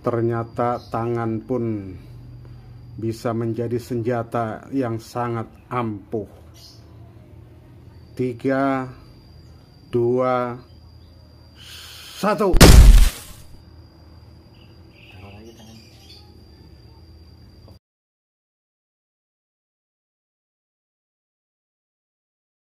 ternyata tangan pun bisa menjadi senjata yang sangat ampuh. Tiga, dua, satu.